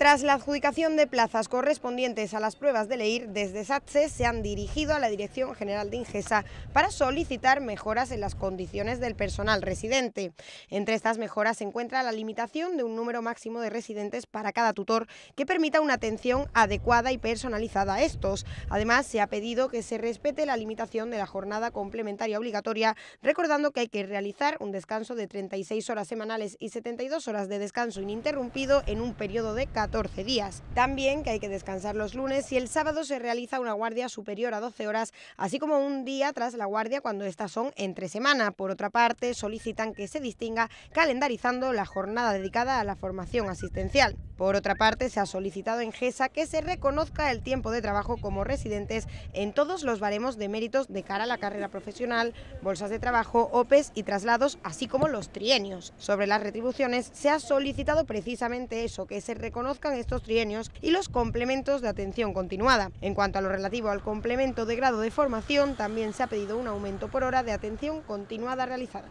Tras la adjudicación de plazas correspondientes a las pruebas de leer, desde SATSE se han dirigido a la Dirección General de Ingesa para solicitar mejoras en las condiciones del personal residente. Entre estas mejoras se encuentra la limitación de un número máximo de residentes para cada tutor que permita una atención adecuada y personalizada a estos. Además, se ha pedido que se respete la limitación de la jornada complementaria obligatoria, recordando que hay que realizar un descanso de 36 horas semanales y 72 horas de descanso ininterrumpido en un periodo de 14 14 días. También que hay que descansar los lunes y el sábado se realiza una guardia superior a 12 horas, así como un día tras la guardia cuando estas son entre semana. Por otra parte, solicitan que se distinga calendarizando la jornada dedicada a la formación asistencial. Por otra parte, se ha solicitado en GESA que se reconozca el tiempo de trabajo como residentes en todos los baremos de méritos de cara a la carrera profesional, bolsas de trabajo, OPEs y traslados, así como los trienios. Sobre las retribuciones, se ha solicitado precisamente eso, que se reconozcan estos trienios y los complementos de atención continuada. En cuanto a lo relativo al complemento de grado de formación, también se ha pedido un aumento por hora de atención continuada realizada.